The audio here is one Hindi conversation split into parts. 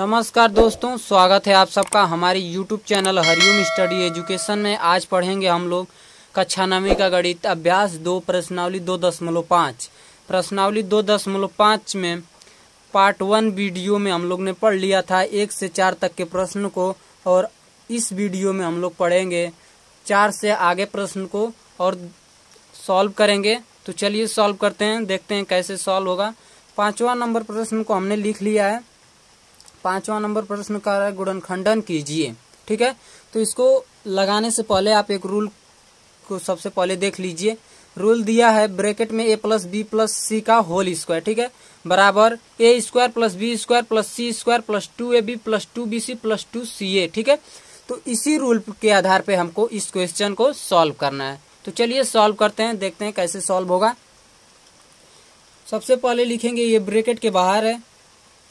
नमस्कार दोस्तों स्वागत है आप सबका हमारे YouTube channel Hariom study education में आज पढ़ेंगे हम लोग कक्षा नवी का गणित अभ्यास दो प्रश्नावली दो दशमलव पाँच प्रश्नावली दो दशमलव पाँच में पार्ट वन वीडियो में हम लोग ने पढ़ लिया था एक से चार तक के प्रश्न को और इस वीडियो में हम लोग पढ़ेंगे चार से आगे प्रश्न को और सॉल्व करेंगे तो चलिए सॉल्व करते हैं देखते हैं कैसे सॉल्व होगा पाँचवा नंबर प्रश्न को हमने लिख लिया है पांचवा नंबर प्रश्न का रहा है गुणन खंडन कीजिए ठीक है तो इसको लगाने से पहले आप एक रूल को सबसे पहले देख लीजिए रूल दिया है ब्रैकेट में A plus B plus C का होल स्क्वायर ठीक है बराबर A square plus B square plus C square plus two A B plus two B C plus two C A ठीक है तो इसी रूल के आधार पे हमको इस क्वेश्चन को सॉल्व करना है तो चलिए सॉल्व करते हैं देखते हैं कैसे सॉल्व होगा सबसे पहले लिखेंगे ये ब्रेकेट के बाहर है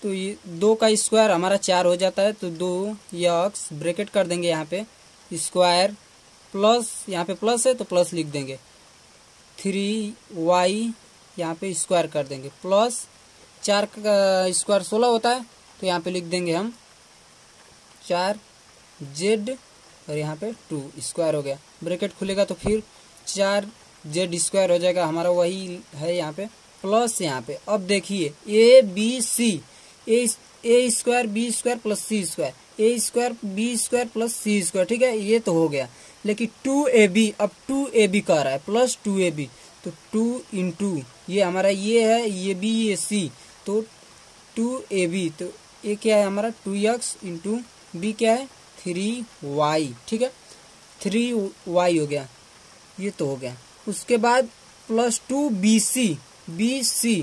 तो ये दो का स्क्वायर हमारा चार हो जाता है तो दो यक्स ब्रेकेट कर देंगे यहाँ पे स्क्वायर प्लस यहाँ पे प्लस है तो प्लस लिख देंगे थ्री वाई यहाँ पे स्क्वायर कर देंगे प्लस चार का स्क्वायर सोलह होता है तो यहाँ पे लिख देंगे हम चार जेड और यहाँ पे टू स्क्वायर हो गया ब्रैकेट खुलेगा तो फिर चार जेड स्क्वायर हो जाएगा हमारा वही है यहाँ पे प्लस यहाँ पे अब देखिए A B C A square B square plus C square A square B square plus C square ठीक है ये तो हो गया लेकिन टू ए बी अब टू ए बी कह रहा है प्लस टू ए बी तो टू इन टू ये हमारा ये है ये बी ये सी तो टू ए बी तो ये क्या है हमारा टू एक्स इंटू बी क्या है थ्री वाई ठीक है थ्री वाई हो गया ये तो हो गया उसके बाद plus two B C B C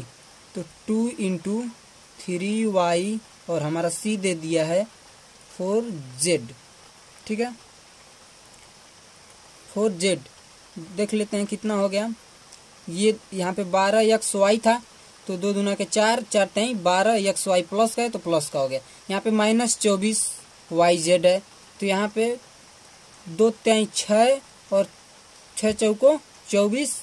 तो टू इंटू थ्री वाई और हमारा सी दे दिया है फोर जेड ठीक है फोर जेड देख लेते हैं कितना हो गया ये यहाँ पे बारह एक्स वाई था तो दो दुना के चार चार तई बारह एक्स वाई प्लस का है तो प्लस का हो गया यहाँ पे माइनस चौबीस वाई जेड है तो यहाँ पे दो तय छ और छ चौको चौबीस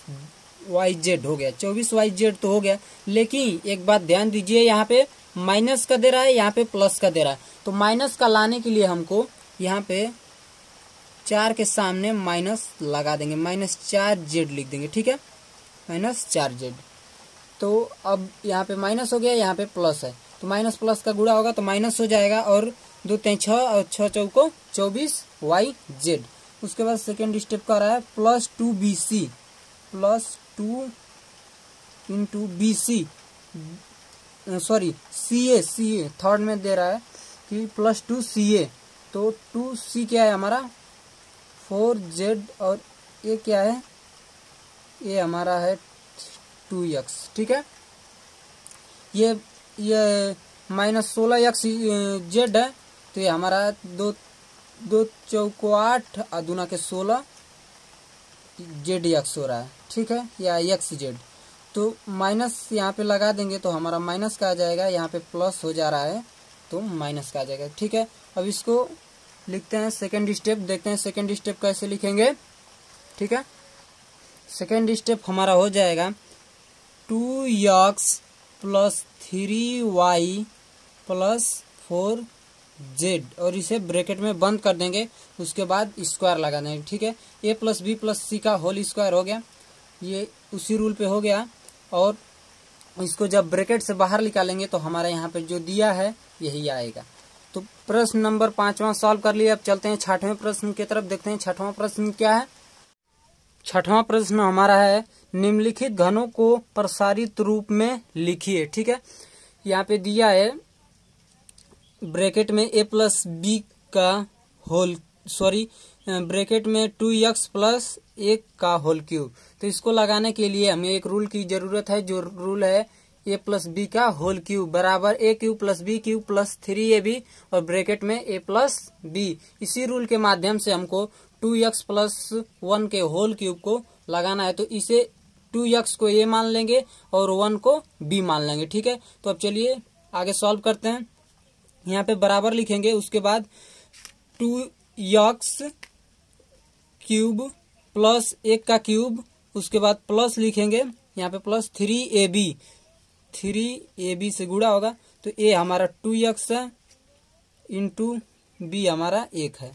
वाई जेड हो गया चौबीस वाई जेड तो हो गया लेकिन एक बात ध्यान दीजिए यहाँ पे माइनस का दे रहा है यहाँ पे प्लस का दे रहा है तो माइनस का लाने के लिए हमको यहाँ पे चार के सामने माइनस लगा देंगे माइनस चार जेड लिख देंगे ठीक है माइनस चार जेड तो अब यहाँ पे माइनस हो गया यहाँ पे प्लस है तो माइनस प्लस का गुड़ा होगा तो माइनस हो जाएगा और दो तय छः और छः चौको चौबीस वाई जेड उसके बाद सेकेंड स्टेप का रहा है plus two B C plus two into B C sorry C A C A third में दे रहा है कि प्लस टू सी ए तो टू सी क्या है हमारा फोर जेड और ए क्या है ए हमारा है टू एक्स ठीक है ये ये माइनस सोलह एक्स जेड है तो ये हमारा दो दो चौको आठ और दूना के सोलह जेड एक्स हो रहा है ठीक है या एक्स जेड तो माइनस यहाँ पे लगा देंगे तो हमारा माइनस का आ जाएगा यहाँ पे प्लस हो जा रहा है तो माइनस का आ जाएगा ठीक है अब इसको लिखते हैं सेकेंड स्टेप देखते हैं सेकेंड स्टेप कैसे लिखेंगे ठीक है सेकेंड स्टेप हमारा हो जाएगा two X plus three Y plus four Z और इसे ब्रैकेट में बंद कर देंगे उसके बाद स्क्वायर लगा देंगे ठीक है A plus B plus C का होल स्क्वायर हो गया ये उसी रूल पे हो गया और इसको जब ब्रैकेट से बाहर निकालेंगे तो हमारे यहाँ पे जो दिया है यही आएगा तो प्रश्न नंबर पाँचवा सॉल्व कर लिए अब चलते हैं छठवें प्रश्न की तरफ देखते हैं छठवां प्रश्न क्या है छठवां प्रश्न हमारा है निम्नलिखित घनों को प्रसारित रूप में लिखिए ठीक है यहाँ पे दिया है ब्रैकेट में ए प्लस बी का होल सॉरी ब्रैकेट में टू एक्स प्लस एक का होल क्यूब तो इसको लगाने के लिए हमें एक रूल की जरूरत है जो रूल है ए प्लस बी का होल क्यूब बराबर A cube plus B cube plus three A B और ब्रैकेट में ए प्लस बी इसी रूल के माध्यम से हमको टू एक्स प्लस वन के होल क्यूब को लगाना है तो इसे टू एक्स को ए मान लेंगे और वन को बी मान लेंगे ठीक है तो अब चलिए आगे सॉल्व करते हैं यहाँ पे बराबर लिखेंगे उसके बाद टू यक्स क्यूब प्लस एक का क्यूब उसके बाद प्लस लिखेंगे यहाँ पे plus three A B three A B से गुड़ा होगा तो ए हमारा टू यक्स है इंटू बी हमारा एक है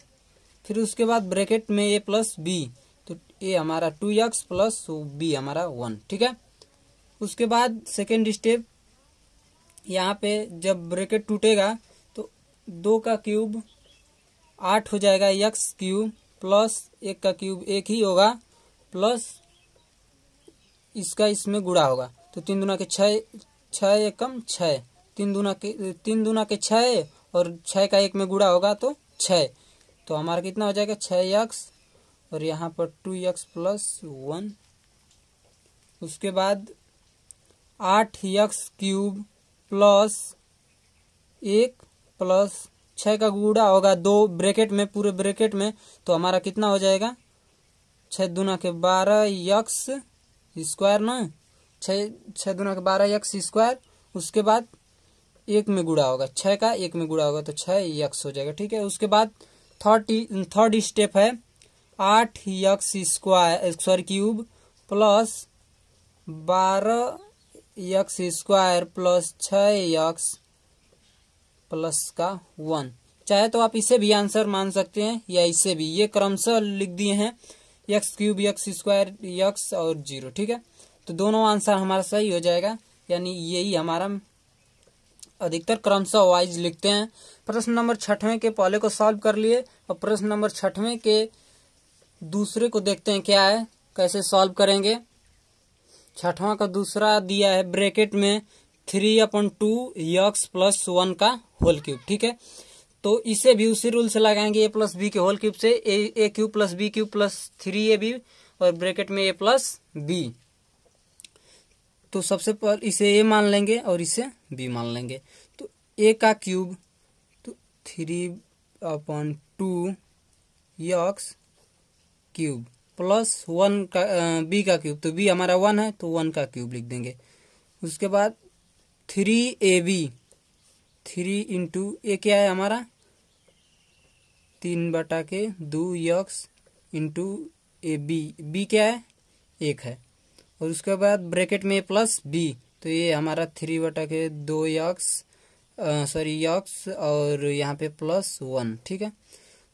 फिर उसके बाद ब्रैकेट में ए प्लस बी तो ए हमारा टू यक्स प्लस बी हमारा वन ठीक है उसके बाद सेकेंड स्टेप यहाँ पे जब ब्रैकेट टूटेगा दो का क्यूब आठ हो जाएगा यक्स क्यूब प्लस एक का क्यूब एक ही होगा प्लस इसका इसमें गुड़ा होगा तो तीन दुना के छः छः एकम छः तीन दुना के तीन दुना के छः और छः का एक में गुड़ा होगा तो छः तो हमारा कितना हो जाएगा छः यक्स और यहाँ पर टू यक्स प्लस वन उसके बाद आठ यक्स क्यूब प्लस एक प्लस छः का गुड़ा होगा दो ब्रैकेट में पूरे ब्रैकेट में तो हमारा कितना हो जाएगा छः दूना के बारह यक्स स्क्वायर न छः छः दूना के बारह यक्स स्क्वायर उसके बाद एक में गुड़ा होगा छः का एक में गुड़ा होगा तो छः यक्स हो जाएगा ठीक है उसके बाद थर्ड थर्ड स्टेप है आठ X square sorry cube plus बारह यक्स स्क्वायर प्लस छः यक्स प्लस का वन चाहे तो आप इसे भी आंसर मान सकते हैं या इसे भी ये क्रमशः लिख दिए हैं X cube X square X और जीरो ठीक है तो दोनों आंसर हमारा सही हो जाएगा यानी यही हमारा अधिकतर क्रमशः वाइज लिखते हैं प्रश्न नंबर छठवें के पहले को सॉल्व कर लिए और प्रश्न नंबर छठवें के दूसरे को देखते हैं क्या है कैसे सॉल्व करेंगे छठवां का दूसरा दिया है ब्रैकेट में three upon two X plus one का होल क्यूब ठीक है तो इसे भी उसी रूल से लगाएंगे ए प्लस बी के होल क्यूब से A A cube plus B cube plus three A B और ब्रैकेट में ए प्लस बी तो सबसे पहले इसे ए मान लेंगे और इसे बी मान लेंगे तो ए का क्यूब तो three upon two X cube plus one का बी का क्यूब तो बी हमारा वन है तो वन का क्यूब लिख देंगे उसके बाद three A B three into ये क्या है हमारा तीन बटा के दो X into A B B क्या है एक है और उसके बाद ब्रैकेट में प्लस बी तो ये हमारा थ्री बटा के दो यक्स सॉरी यक्स और यहाँ पे प्लस वन ठीक है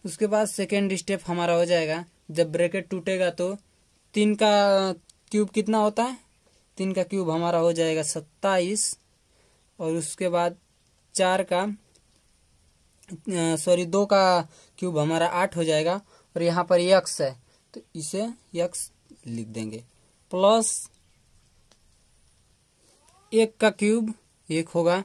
उसके बाद सेकेंड स्टेप हमारा हो जाएगा जब ब्रैकेट टूटेगा तो तीन का क्यूब कितना होता है तीन का क्यूब हमारा हो जाएगा सत्ताईस और उसके बाद चार का सॉरी दो का क्यूब हमारा आठ हो जाएगा और यहाँ पर यक्स है तो इसे यक्स लिख देंगे प्लस एक का क्यूब एक होगा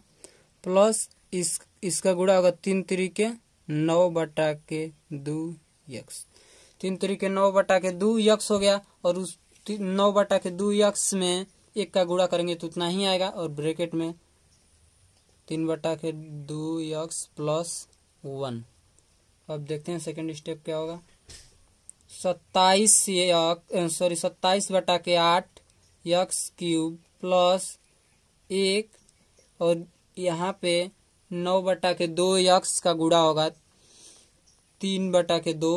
प्लस इस इसका गुड़ा होगा तीन तरीके नौ बटा के दो यक्स तीन तरीके नौ बटा के दो यक्स हो गया और उस नौ बटा के दो यक्स में एक का गुड़ा करेंगे तो उतना ही आएगा और ब्रैकेट में तीन बटा के दो यक्स प्लस वन अब देखते हैं सेकंड स्टेप क्या होगा सत्ताईस सॉरी सत्ताईस बटा के आठ यक्स क्यूब प्लस एक और यहाँ पे नौ बटा के दो यक्स का गुड़ा होगा तीन बटा के दो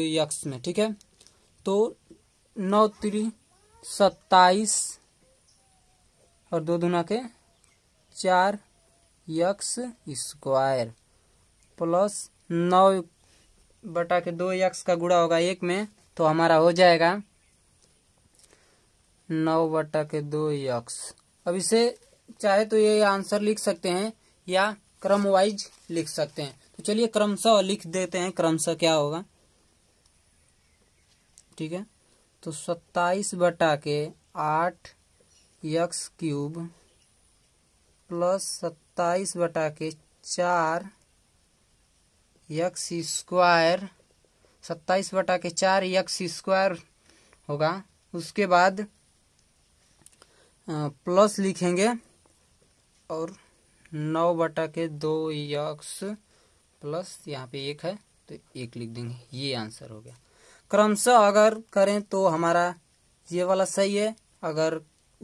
यक्स में ठीक है तो नौ त्री सत्ताईस और दो दुना के चार यक्स स्क्वायर प्लस नौ बटा के दो यक्स का गुड़ा होगा एक में तो हमारा हो जाएगा नौ बटा के दो यक्स अब इसे चाहे तो ये आंसर लिख सकते हैं या क्रम वाइज लिख सकते हैं तो चलिए क्रमशः लिख देते हैं क्रमशः क्या होगा ठीक है तो सत्ताईस बटा के आठ यक्स क्यूब प्लस सत्ताईस सत्ताईस बटा के चार यक्स स्क्वायर सत्ताईस बटा के चार यक्स स्क्वायर होगा उसके बाद प्लस लिखेंगे और नौ बटा के दो यक्स प्लस यहाँ पे एक है तो एक लिख देंगे ये आंसर हो गया क्रमशः अगर करें तो हमारा ये वाला सही है अगर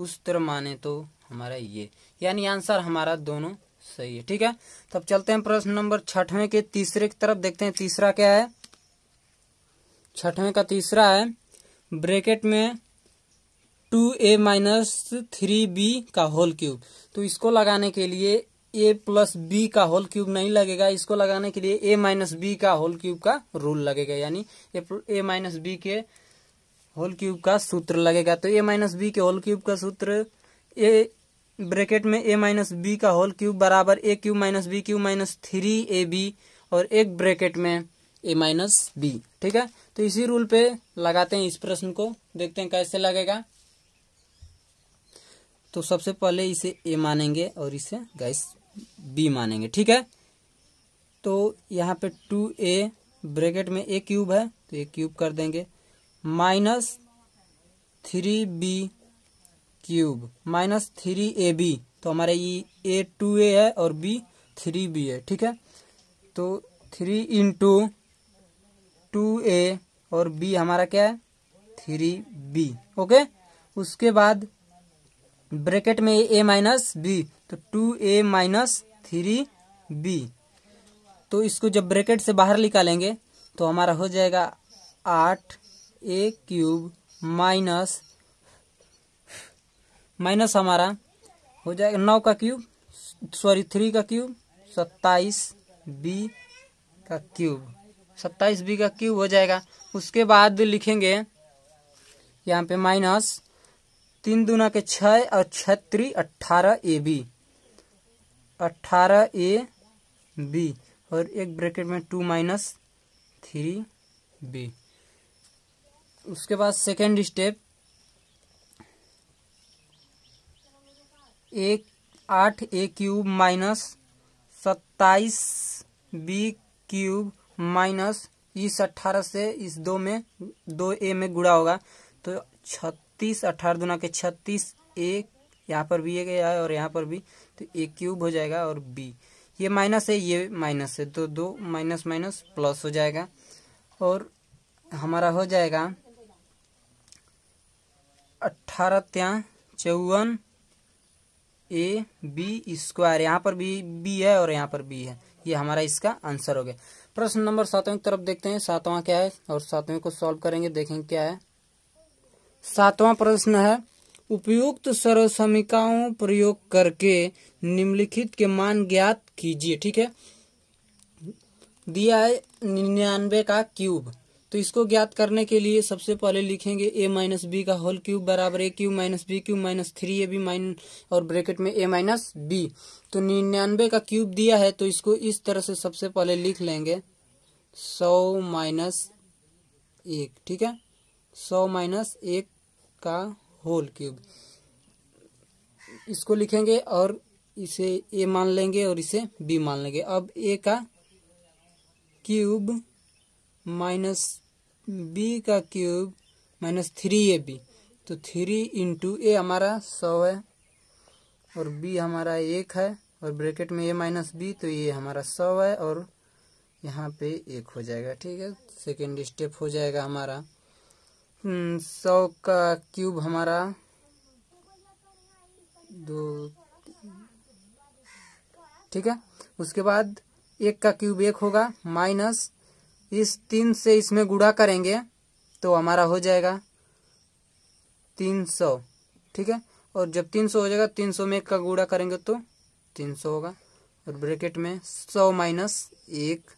उस तरह माने तो हमारा ये यानी आंसर हमारा दोनों सही है ठीक है तब तो चलते हैं प्रश्न नंबर छठवें के तीसरे की तरफ देखते हैं तीसरा क्या है छठवें का तीसरा है ब्रेकेट में two A minus three B का होल क्यूब तो इसको लगाने के लिए ए प्लस बी का होल क्यूब नहीं लगेगा इसको लगाने के लिए ए माइनस बी का होल क्यूब का रूल लगेगा यानी ए माइनस बी के होल क्यूब का सूत्र लगेगा तो ए माइनस बी के होल क्यूब का सूत्र ए ब्रैकेट में ए माइनस बी का होल क्यूब बराबर A cube minus B cube minus three A B और एक ब्रैकेट में ए माइनस बी ठीक है तो इसी रूल पे लगाते हैं इस प्रश्न को देखते हैं कैसे लगेगा तो सबसे पहले इसे ए मानेंगे और इसे गैस बी मानेंगे ठीक है तो यहाँ पे टू ए ब्रैकेट में ए क्यूब है तो ए क्यूब कर देंगे minus three B cube minus three A B तो हमारा ये ए टू ए है और बी थ्री बी है ठीक है तो थ्री इंटू टू ए और बी हमारा क्या है थ्री बी ओके उसके बाद ब्रैकेट में ए माइनस बी तो two A minus three B तो इसको जब ब्रैकेट से बाहर निकालेंगे तो हमारा हो जाएगा आठ ए क्यूब माइनस माइनस हमारा हो जाएगा नौ का क्यूब सॉरी थ्री का क्यूब सत्ताईस बी का क्यूब सत्ताईस बी का क्यूब हो जाएगा उसके बाद लिखेंगे यहाँ पे माइनस तीन दुना के छ और छत्री अट्ठारह ए बी अट्ठारह ए बी और एक ब्रैकेट में टू माइनस थ्री बी उसके बाद सेकेंड स्टेप एक आठ ए क्यूब माइनस सत्ताईस बी क्यूब माइनस इस अट्ठारह से इस दो में दो ए में गुड़ा होगा तो छत्तीस अट्ठारह दुना के छत्तीस ए यहाँ पर भी ए गया है और यहाँ पर भी तो ए क्यूब हो जाएगा और बी ये माइनस है ये माइनस है तो दो माइनस माइनस प्लस हो जाएगा और हमारा हो जाएगा अट्ठारह त्या चौवन ए बी स्क्वायर यहाँ पर भी बी है और यहाँ पर बी है ये हमारा इसका आंसर हो गया प्रश्न नंबर सातवें की तरफ देखते हैं सातवां क्या है और सातवें को सॉल्व करेंगे देखेंगे क्या है सातवां प्रश्न है उपयुक्त सर्वसमिकाओं प्रयोग करके निम्नलिखित के मान ज्ञात कीजिए ठीक है दिया है निन्यानवे का क्यूब तो इसको ज्ञात करने के लिए सबसे पहले लिखेंगे ए माइनस बी का होल क्यूब बराबर A cube minus B cube minus three A B माइन और ब्रैकेट में ए माइनस बी तो निन्यानवे का क्यूब दिया है तो इसको इस तरह से सबसे पहले लिख लेंगे सौ माइनस एक ठीक है सौ माइनस एक का होल क्यूब इसको लिखेंगे और इसे ए मान लेंगे और इसे बी मान लेंगे अब ए का क्यूब माइनस बी का cube minus three A B तो थ्री इंटू ए हमारा सौ है और बी हमारा एक है और ब्रैकेट में ए माइनस बी तो ये हमारा सौ है और यहाँ पे एक हो जाएगा ठीक है सेकेंड स्टेप हो जाएगा हमारा हम्म, सौ का क्यूब हमारा दो ठीक है उसके बाद एक का क्यूब एक होगा माइनस इस तीन से इसमें गुड़ा करेंगे तो हमारा हो जाएगा तीन सौ ठीक है और जब तीन सौ हो जाएगा तीन सौ में एक का गुड़ा करेंगे तो तीन सौ होगा और ब्रैकेट में सौ माइनस एक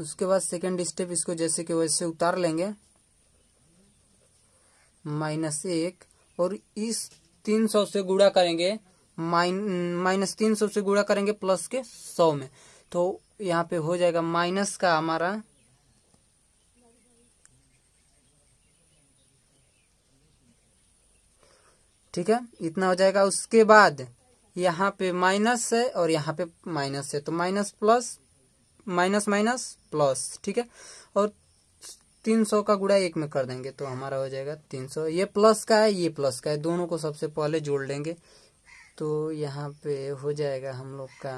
उसके बाद सेकंड स्टेप इसको जैसे कि वैसे उतार लेंगे माइनस एक और इस तीन सौ से गुड़ा करेंगे माइन माइनस तीन सौ से गुड़ा करेंगे प्लस के सौ में तो यहाँ पे हो जाएगा माइनस का हमारा ठीक है इतना हो जाएगा उसके बाद यहाँ पे माइनस है और यहाँ पे माइनस है तो minus plus minus minus plus ठीक है और तीन सौ का गुड़ा एक में कर देंगे तो हमारा हो जाएगा तीन सौ ये प्लस का है ये प्लस का है दोनों को सबसे पहले जोड़ लेंगे तो यहाँ पे हो जाएगा हम लोग का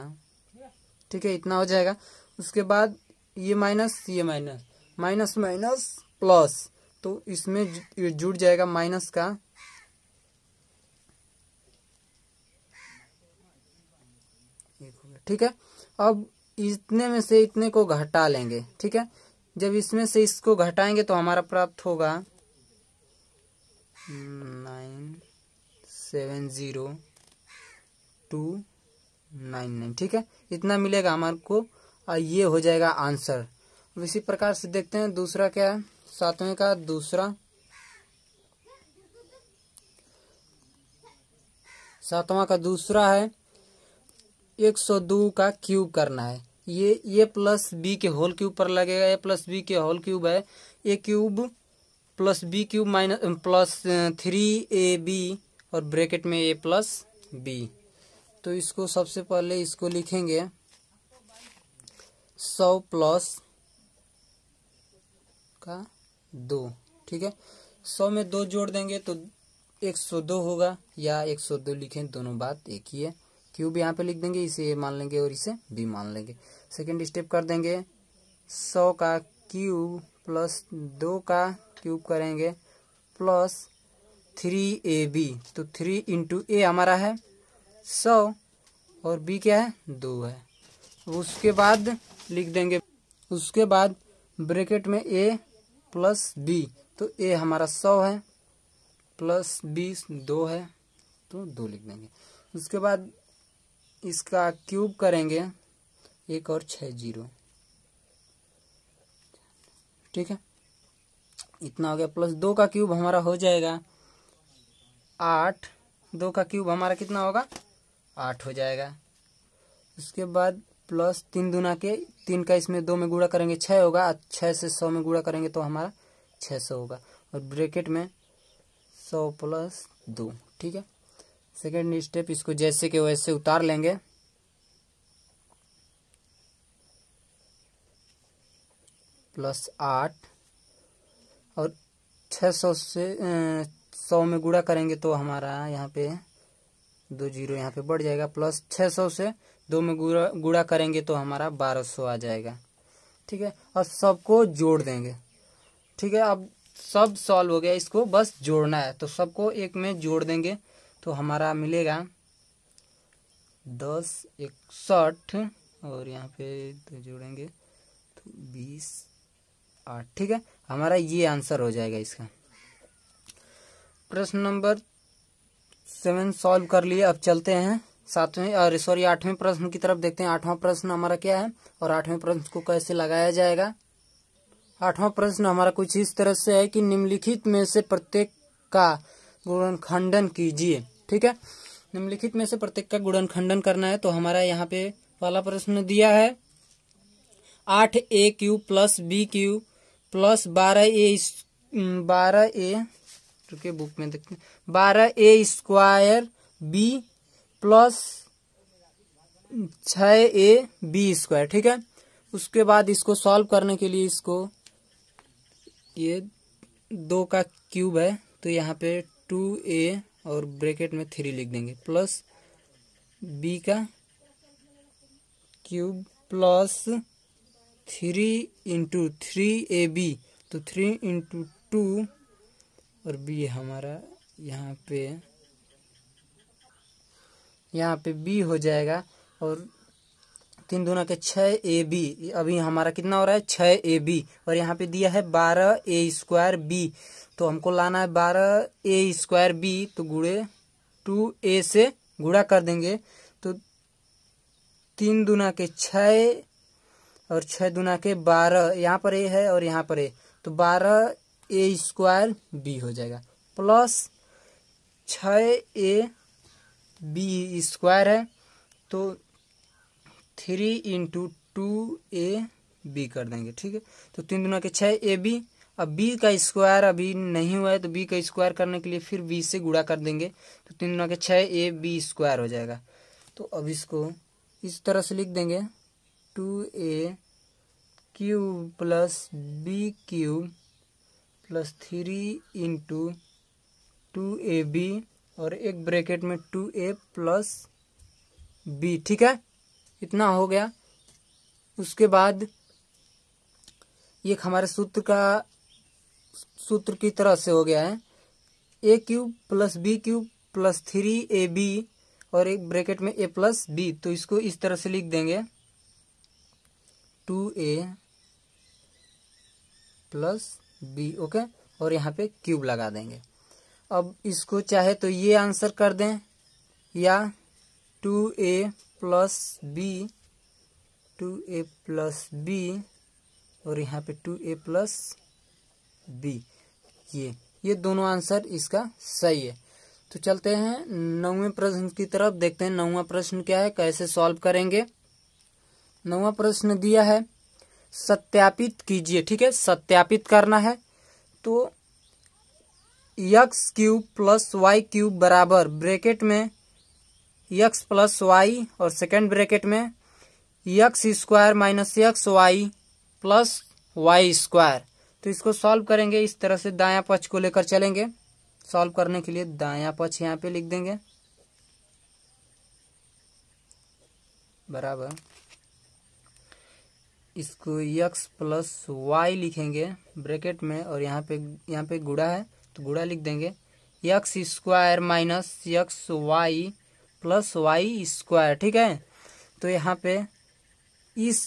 ठीक है इतना हो जाएगा उसके बाद ये माइनस ये माइनस माइनस माइनस प्लस तो इसमें जुड़ जाएगा माइनस का ठीक है अब इतने में से इतने को घटा लेंगे ठीक है जब इसमें से इसको घटाएंगे तो हमारा प्राप्त होगा nine seven zero two nine nine ठीक है इतना मिलेगा हमारे को ये हो जाएगा आंसर इसी प्रकार से देखते हैं दूसरा क्या है सातवें का दूसरा सातवां का दूसरा है एक सौ दो का क्यूब करना है ये ए प्लस बी के होल क्यूब पर लगेगा ए प्लस बी के होल क्यूब है A cube plus B cube minus plus three A B और ब्रैकेट में ए प्लस बी तो इसको सबसे पहले इसको लिखेंगे सौ प्लस का दो ठीक है सौ में दो जोड़ देंगे तो एक सौ दो होगा या एक सौ दो लिखें दोनों बात एक ही है क्यूब यहाँ पे लिख देंगे इसे ए मान लेंगे और इसे बी मान लेंगे सेकेंड स्टेप कर देंगे सौ का क्यूब प्लस दो का क्यूब करेंगे प्लस थ्री ए बी तो थ्री इंटू ए हमारा है सौ और बी क्या है दो है उसके बाद लिख देंगे उसके बाद ब्रैकेट में ए प्लस बी तो ए हमारा सौ है प्लस बी दो है तो दो लिख देंगे उसके बाद इसका क्यूब करेंगे एक और छः जीरो ठीक है इतना हो गया प्लस दो का क्यूब हमारा हो जाएगा आठ दो का क्यूब हमारा कितना होगा आठ हो जाएगा उसके बाद प्लस तीन दुना के तीन का इसमें दो में गुड़ा करेंगे छः होगा और छः से सौ में गुड़ा करेंगे तो हमारा छः सौ होगा और ब्रेकेट में सौ प्लस दो ठीक है सेकेंड स्टेप इसको जैसे के वैसे उतार लेंगे प्लस आठ और छः सौ से सौ में गुड़ा करेंगे तो हमारा यहाँ पे दो जीरो यहाँ पे बढ़ जाएगा प्लस छः सौ से दो में गुड़ा गुड़ा करेंगे तो हमारा बारह सौ आ जाएगा ठीक है अब सबको जोड़ देंगे ठीक है अब सब सॉल्व हो गया इसको बस जोड़ना है तो सबको एक में जोड़ देंगे तो हमारा मिलेगा दस इकसठ और यहाँ पे तो जोड़ेंगे तो बीस आठ ठीक है हमारा ये आंसर हो जाएगा इसका प्रश्न नंबर सेवन सॉल्व कर लिए अब चलते हैं सातवें और सॉरी आठवें प्रश्न की तरफ देखते हैं आठवां प्रश्न हमारा क्या है और आठवें प्रश्न को कैसे लगाया जाएगा आठवां प्रश्न हमारा कुछ इस तरह से है कि निम्नलिखित में से प्रत्येक का गुणन खंडन कीजिए ठीक है निम्नलिखित में से प्रत्येक का गुणन खंडन करना है तो हमारा यहाँ पे वाला प्रश्न दिया है आठ A cube plus B cube plus बारह ए बारह ए चैप्टर के बुक में देखते हैं बारह ए स्क्वायर बी प्लस छ ए बी स्क्वायर ठीक है उसके बाद इसको सॉल्व करने के लिए इसको ये दो का क्यूब है तो यहाँ पे टू ए और ब्रैकेट में थ्री लिख देंगे प्लस बी का cube plus three into three A B तो थ्री इंटू टू और बी हमारा यहाँ पे यहाँ पे बी हो जाएगा और तीन दोनों के छः ए बी अभी हमारा कितना हो रहा है छः ए बी और यहाँ पे दिया है बारह ए स्क्वायर बी तो हमको लाना है बारह ए स्क्वायर बी तो गुड़े टू ए से गुड़ा कर देंगे तो तीन दुना के छ और छः दुना के बारह यहाँ पर ए है और यहाँ पर ए तो बारह ए स्क्वायर बी हो जाएगा प्लस छ ए बी स्क्वायर है तो three into two A B कर देंगे ठीक है तो तीन दोनों के छः ए बी अब बी का स्क्वायर अभी नहीं हुआ है तो बी का स्क्वायर करने के लिए फिर बी से गुड़ा कर देंगे तो तीन दोनों के छः ए बी स्क्वायर हो जाएगा तो अब इसको इस तरह से लिख देंगे two A cube plus B cube plus three into two A B और एक ब्रैकेट में टू ए प्लस बी ठीक है इतना हो गया उसके बाद ये हमारे सूत्र का सूत्र की तरह से हो गया है A cube plus B cube plus three A B और एक ब्रैकेट में ए प्लस बी तो इसको इस तरह से लिख देंगे two A plus B okay और यहाँ पे क्यूब लगा देंगे अब इसको चाहे तो ये आंसर कर दें या two A plus B two A plus B और यहाँ पे टू ए प्लस बी ये ये दोनों आंसर इसका सही है तो चलते हैं नौवें प्रश्न की तरफ देखते हैं नौवा प्रश्न क्या है कैसे सॉल्व करेंगे नौवा प्रश्न दिया है सत्यापित कीजिए ठीक है सत्यापित करना है तो X cube plus Y cube बराबर ब्रैकेट में यक्स प्लस वाई और सेकेंड ब्रैकेट में X square minus X Y plus Y square तो इसको सॉल्व करेंगे इस तरह से दायां पक्ष को लेकर चलेंगे सॉल्व करने के लिए दायां पक्ष यहाँ पे लिख देंगे बराबर इसको यक्स प्लस वाई लिखेंगे ब्रैकेट में और यहाँ पे यहाँ पे गुड़ा है तो गुड़ा लिख देंगे X square minus X Y plus Y square ठीक है तो यहाँ पे इस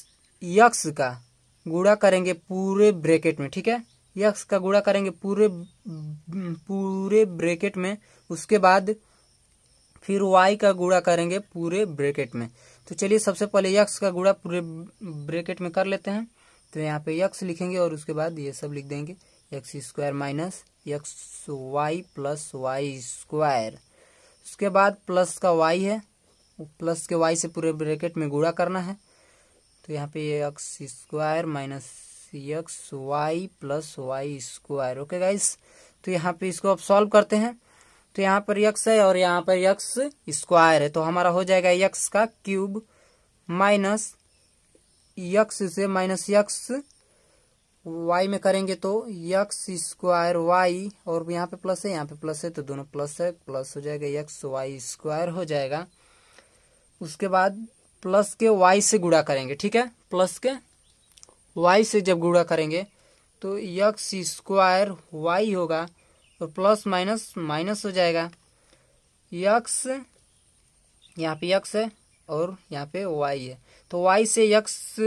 यक्स का गुड़ा करेंगे पूरे ब्रैकेट में ठीक है यक्स का गुड़ा करेंगे पूरे पूरे ब्रैकेट में उसके बाद फिर वाई का गुड़ा करेंगे पूरे ब्रैकेट में तो चलिए सबसे पहले यक्स का गुड़ा पूरे ब्रेकेट में कर लेते हैं तो यहाँ पे यक्स लिखेंगे और उसके बाद ये सब लिख देंगे X square minus X Y plus Y square उसके बाद प्लस का वाई है प्लस के वाई से पूरे ब्रेकेट में गुड़ा करना है तो यहाँ पे ये X square minus X Y plus Y square okay guys तो यहाँ पे इसको अब सॉल्व करते हैं तो यहाँ पर यक्स है और यहाँ पर यक्स स्क्वायर है तो हमारा हो जाएगा यक्स का क्यूब माइनस यक्स से माइनस यक्स वाई में करेंगे तो यक्स स्क्वायर वाई और यहाँ पे प्लस है यहाँ पे प्लस है तो दोनों प्लस है प्लस हो जाएगा यक्स वाई स्क्वायर हो जाएगा उसके बाद प्लस के वाई से गुड़ा करेंगे ठीक है प्लस के वाई से जब गुड़ा करेंगे तो यक्स स्क्वायर वाई होगा और तो प्लस माइनस माइनस हो जाएगा यक्स यहाँ पे यक्स है और यहाँ पे वाई है तो वाई से यक्स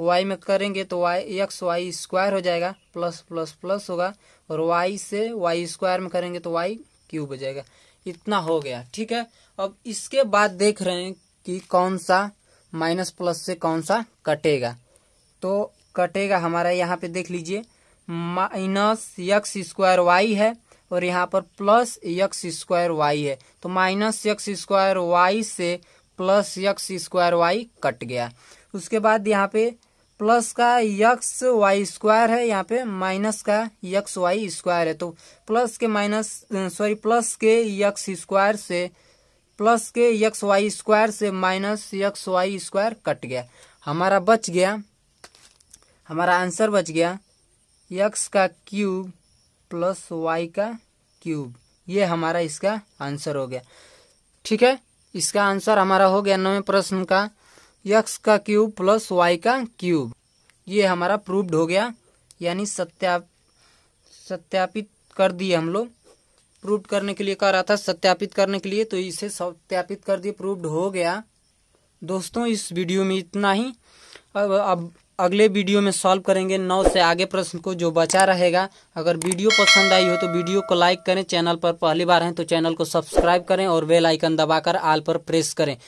वाई में करेंगे तो वाई यक्स वाई स्क्वायर हो जाएगा प्लस प्लस प्लस होगा और वाई से वाई स्क्वायर में करेंगे तो वाई क्यूब हो जाएगा इतना हो गया ठीक है अब इसके बाद देख रहे हैं कि कौन सा माइनस प्लस से कौन सा कटेगा तो कटेगा हमारा यहाँ पे देख लीजिए माइनस यक्स स्क्वायर वाई है और यहाँ पर प्लस यक्स स्क्वायर वाई है तो माइनस यक्स स्क्वायर वाई से plus X square Y cut गया उसके बाद यहाँ पे प्लस का यक्स वाई स्क्वायर है यहाँ पे माइनस का यक्स वाई स्क्वायर है तो प्लस के माइनस सॉरी प्लस के यक्स स्क्वायर से प्लस के यक्स वाई स्क्वायर से minus X Y square cut गया हमारा बच गया हमारा आंसर बच गया यक्स का क्यूब प्लस वाई का क्यूब ये हमारा इसका आंसर हो गया ठीक है इसका आंसर हमारा हो गया नवे प्रश्न का यक्स का क्यूब प्लस वाई का क्यूब ये हमारा प्रूव्ड हो गया यानी सत्या सत्यापित कर दिए हम लोग प्रूव करने के लिए कह रहा था सत्यापित करने के लिए तो इसे सत्यापित कर दिए प्रूव्ड हो गया दोस्तों इस वीडियो में इतना ही अब अब अगले वीडियो में सॉल्व करेंगे नौ से आगे प्रश्न को जो बचा रहेगा अगर वीडियो पसंद आई हो तो वीडियो को लाइक करें चैनल पर पहली बार हैं तो चैनल को सब्सक्राइब करें और बेल आइकन दबाकर आल पर प्रेस करें